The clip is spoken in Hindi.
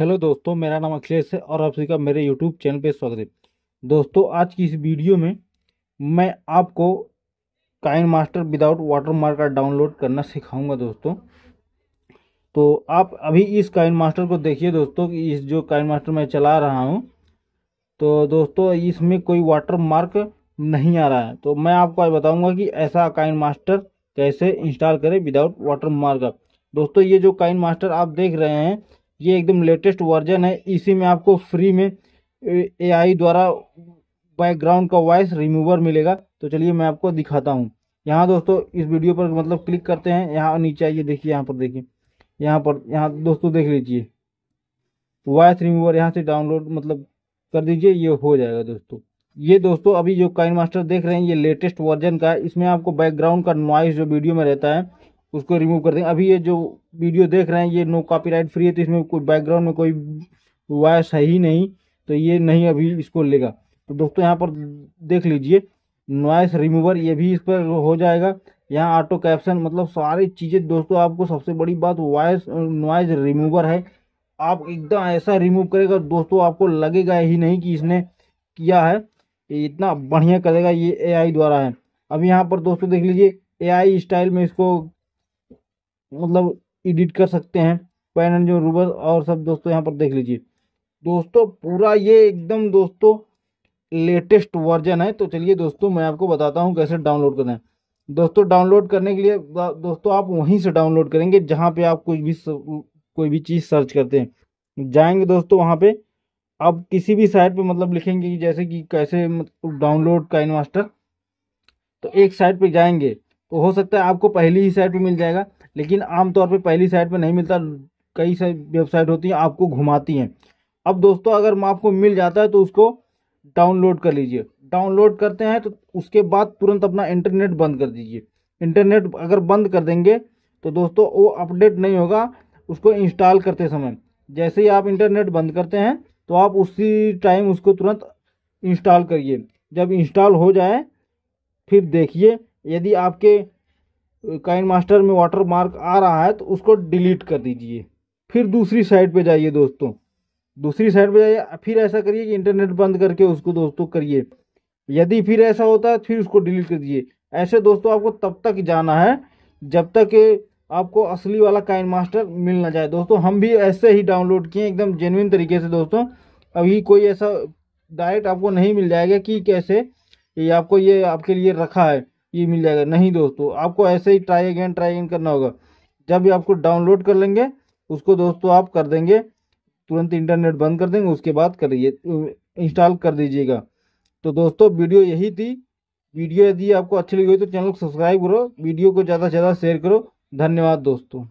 हेलो दोस्तों मेरा नाम अखिलेश है और आप सभी का मेरे यूट्यूब चैनल पे स्वागत है दोस्तों आज की इस वीडियो में मैं आपको kine master without water mark का डाउनलोड करना सिखाऊंगा दोस्तों तो आप अभी इस काइन मास्टर को देखिए दोस्तों कि इस जो काइन मास्टर मैं चला रहा हूँ तो दोस्तों इसमें कोई वाटर मार्क नहीं आ रहा है तो मैं आपको आज बताऊँगा कि ऐसा काइन मास्टर कैसे इंस्टॉल करें विदाउट वाटर मार्क दोस्तों ये जो काइन मास्टर आप देख रहे हैं ये एकदम लेटेस्ट वर्जन है इसी में आपको फ्री में एआई द्वारा बैकग्राउंड का वॉइस रिमूवर मिलेगा तो चलिए मैं आपको दिखाता हूँ यहाँ दोस्तों इस वीडियो पर मतलब क्लिक करते हैं यहाँ नीचे आइए देखिए यहाँ पर देखिए यहाँ पर यहाँ दोस्तों देख लीजिए वॉइस रिमूवर यहाँ से डाउनलोड मतलब कर दीजिए ये हो जाएगा दोस्तों ये दोस्तों अभी जो काइन मास्टर देख रहे हैं ये लेटेस्ट वर्जन का है इसमें आपको बैकग्राउंड का नॉइस जो वीडियो में रहता है उसको रिमूव कर देंगे अभी ये जो वीडियो देख रहे हैं ये नो कॉपीराइट फ्री है तो इसमें कोई बैकग्राउंड में कोई वॉयस है ही नहीं तो ये नहीं अभी इसको लेगा तो दोस्तों यहाँ पर देख लीजिए नॉइस रिमूवर ये भी इस पर हो जाएगा यहाँ ऑटो कैप्शन मतलब सारी चीज़ें दोस्तों आपको सबसे बड़ी बात वॉयस नॉइज रिमूवर है आप एकदम ऐसा रिमूव करेगा दोस्तों आपको लगेगा ही नहीं कि इसने किया है इतना बढ़िया करेगा ये एआई द्वारा है अब यहाँ पर दोस्तों देख लीजिए एआई स्टाइल में इसको मतलब एडिट कर सकते हैं पैनल जो रूबर और सब दोस्तों यहाँ पर देख लीजिए दोस्तों पूरा ये एकदम दोस्तों लेटेस्ट वर्जन है तो चलिए दोस्तों मैं आपको बताता हूँ कैसे डाउनलोड करना है दोस्तों डाउनलोड करने के लिए दोस्तों आप वहीं से डाउनलोड करेंगे जहाँ पे आप कुछ भी कोई भी चीज़ सर्च करते हैं जाएंगे दोस्तों वहाँ पे आप किसी भी साइट पे मतलब लिखेंगे कि जैसे कि कैसे मतलब डाउनलोड का इन्वास्टर तो एक साइट पे जाएंगे तो हो सकता है आपको पहली ही साइट पे मिल जाएगा लेकिन आमतौर पर पहली साइट पर नहीं मिलता कई सारी वेबसाइट होती हैं आपको घुमाती हैं अब दोस्तों अगर आपको मिल जाता है तो उसको डाउनलोड कर लीजिए डाउनलोड करते हैं तो उसके बाद तुरंत अपना इंटरनेट बंद कर दीजिए इंटरनेट अगर बंद कर देंगे तो दोस्तों वो अपडेट नहीं होगा उसको इंस्टॉल करते समय जैसे ही आप इंटरनेट बंद करते हैं तो आप उसी टाइम उसको तुरंत इंस्टॉल करिए जब इंस्टॉल हो जाए फिर देखिए यदि आपके काइन मास्टर में वाटर मार्क आ रहा है तो उसको डिलीट कर दीजिए फिर दूसरी साइड पे जाइए दोस्तों दूसरी साइड पे जाइए फिर ऐसा करिए कि इंटरनेट बंद करके उसको दोस्तों करिए यदि फिर ऐसा होता है फिर उसको डिलीट कर दीजिए ऐसे दोस्तों आपको तब तक जाना है जब तक आपको असली वाला काइन मास्टर मिल ना जाए दोस्तों हम भी ऐसे ही डाउनलोड किए एकदम जेनविन तरीके से दोस्तों अभी कोई ऐसा डायरेक्ट आपको नहीं मिल जाएगा कि कैसे ये आपको ये आपके लिए रखा है ये मिल जाएगा नहीं दोस्तों आपको ऐसे ही ट्राई अगेन ट्राई अगेन करना होगा जब भी आपको डाउनलोड कर लेंगे उसको दोस्तों आप कर देंगे तुरंत इंटरनेट बंद कर देंगे उसके बाद करिए इंस्टॉल कर दीजिएगा तो दोस्तों वीडियो यही थी वीडियो यदि आपको अच्छी लगी हो तो चैनल को सब्सक्राइब करो वीडियो को ज़्यादा से ज़्यादा शेयर करो धन्यवाद दोस्तों